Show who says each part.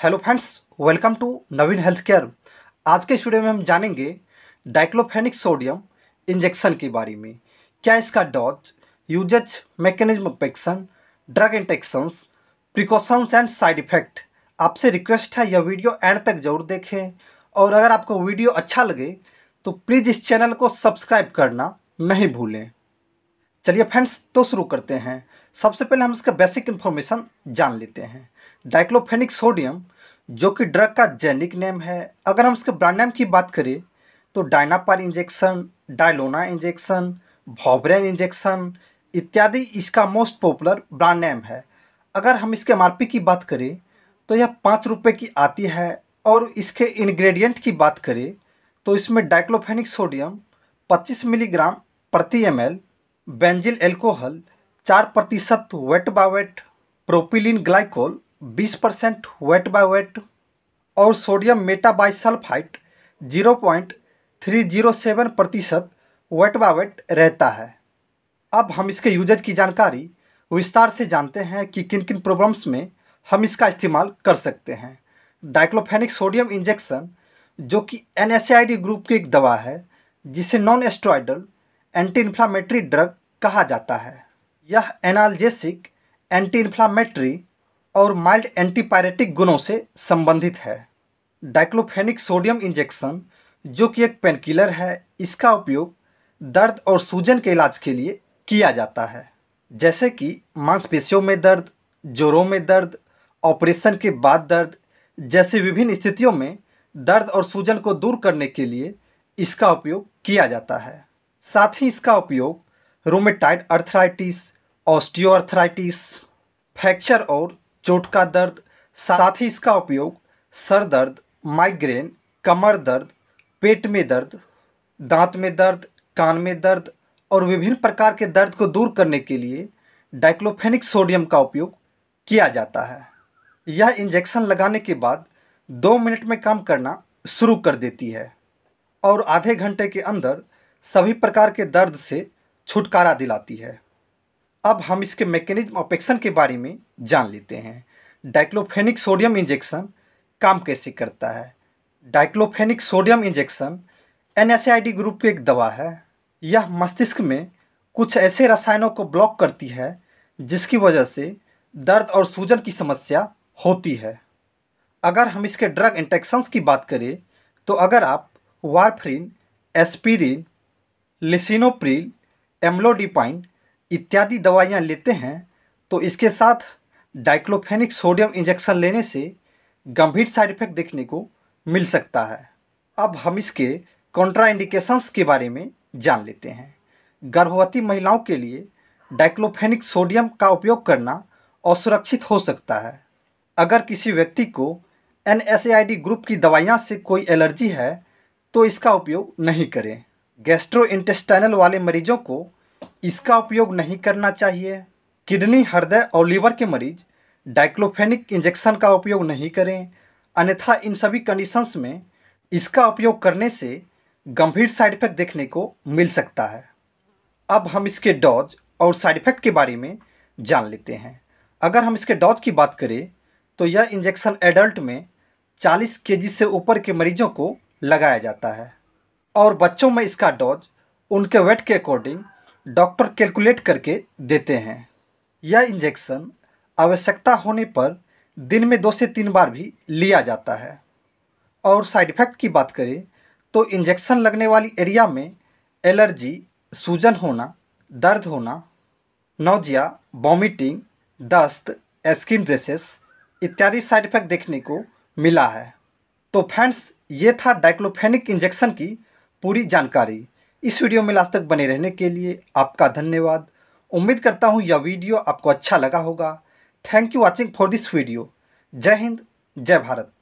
Speaker 1: hello friends welcome to Naveen health care आज के studio में हम जानेंगे डाइक्लोफेनिक सोडियम इंजेक्शन के बारे में क्या इसका dose uses mechanism of action drug interactions precautions and side effect आपसे रिक्वेस्ट है यह वीडियो एंड तक जरूर देखें और अगर आपको वीडियो अच्छा लगे तो प्लीज़ इस चैनल को सब्सक्राइब करना नहीं भूलें चलिए फ्रेंड्स तो शुरू करते हैं सबसे पहले हम इसका बेसिक इन्फॉर्मेशन जान लेते हैं डाइक्लोफेनिक सोडियम जो कि ड्रग का जेनिक नेम है अगर हम इसके ब्रांड नेम की बात करें तो डायनापाल इंजेक्शन डायलोना इंजेक्शन भॉबरेन इंजेक्शन इत्यादि इसका मोस्ट पॉपुलर ब्रांड नेम है अगर हम इसके एम की बात करें तो यह पाँच रुपये की आती है और इसके इंग्रेडिएंट की बात करें तो इसमें डाइक्लोफेनिक सोडियम 25 मिलीग्राम प्रति एम बेंजिल एल्कोहल चार प्रतिशत वेट बावेट प्रोपिलिन ग्लाइकोल बीस परसेंट वेट बाय वेट और sodium metabisulphite zero point three zero seven प्रतिशत वेट बाय वेट रहता है अब हम इसके यूजेज की जानकारी विस्तार से जानते हैं कि किन किन प्रॉब्लम्स में हम इसका इस्तेमाल कर सकते हैं डाइक्लोफेनिक सोडियम इंजेक्शन जो कि एन ग्रुप की एक दवा है जिसे non steroidal anti inflammatory drug कहा जाता है यह एनाल्जेसिक एंटी इन्फ्लामेटरी और माइल्ड एंटीपायरेटिक गुणों से संबंधित है डाइक्लोफेनिक सोडियम इंजेक्शन जो कि एक पेनकिलर है इसका उपयोग दर्द और सूजन के इलाज के लिए किया जाता है जैसे कि मांसपेशियों में दर्द जोरों में दर्द ऑपरेशन के बाद दर्द जैसे विभिन्न स्थितियों में दर्द और सूजन को दूर करने के लिए इसका उपयोग किया जाता है साथ ही इसका उपयोग रोमेटाइड अर्थराइटिस ऑस्टियोअर्थराइटिस फ्रैक्चर और चोट का दर्द साथ ही इसका उपयोग सर दर्द माइग्रेन कमर दर्द पेट में दर्द दांत में दर्द कान में दर्द और विभिन्न प्रकार के दर्द को दूर करने के लिए डाइक्लोफेनिक सोडियम का उपयोग किया जाता है यह इंजेक्शन लगाने के बाद दो मिनट में काम करना शुरू कर देती है और आधे घंटे के अंदर सभी प्रकार के दर्द से छुटकारा दिलाती है अब हम इसके मैकेनिज्म ऑफ एक्शन के बारे में जान लेते हैं डाइक्लोफेनिक सोडियम इंजेक्शन काम कैसे करता है diclofenac sodium injection N group की एक दवा है यह मस्तिष्क में कुछ ऐसे रसायनों को ब्लॉक करती है जिसकी वजह से दर्द और सूजन की समस्या होती है अगर हम इसके ड्रग इंटेक्शंस की बात करें तो अगर आप वारफ्रीन एस्पिरिन लिसिनोप्रिल एम्लोडिपाइन इत्यादि दवाइयाँ लेते हैं तो इसके साथ डाइक्लोफेनिक सोडियम इंजेक्शन लेने से गंभीर साइड इफेक्ट देखने को मिल सकता है अब हम इसके कॉन्ट्राइंडिकेशंस के बारे में जान लेते हैं गर्भवती महिलाओं के लिए डाइक्लोफेनिक सोडियम का उपयोग करना असुरक्षित हो सकता है अगर किसी व्यक्ति को एन ग्रुप की दवाइयाँ से कोई एलर्जी है तो इसका उपयोग नहीं करें गैस्ट्रो वाले मरीजों को इसका उपयोग नहीं करना चाहिए किडनी हृदय और लीवर के मरीज डाइक्लोफेनिक इंजेक्शन का उपयोग नहीं करें अन्यथा इन सभी कंडीशंस में इसका उपयोग करने से गंभीर साइड इफेक्ट देखने को मिल सकता है अब हम इसके डॉज और साइड इफेक्ट के बारे में जान लेते हैं अगर हम इसके डॉज की बात करें तो यह इंजेक्शन एडल्ट में 40 के से ऊपर के मरीजों को लगाया जाता है और बच्चों में इसका डॉज उनके वेट के अकॉर्डिंग डॉक्टर कैलकुलेट करके देते हैं यह इंजेक्शन आवश्यकता होने पर दिन में दो से तीन बार भी लिया जाता है और साइड इफ़ेक्ट की बात करें तो इंजेक्शन लगने वाली एरिया में एलर्जी सूजन होना दर्द होना नोजिया वॉमिटिंग दस्त स्किन रेसेस इत्यादि साइड इफ़ेक्ट देखने को मिला है तो फ्रेंड्स ये था डाइक्लोफेनिक इंजेक्शन की पूरी जानकारी इस वीडियो में लास्ट तक बने रहने के लिए आपका धन्यवाद उम्मीद करता हूँ यह वीडियो आपको अच्छा लगा होगा thank you watching for this video जय हिंद जय भारत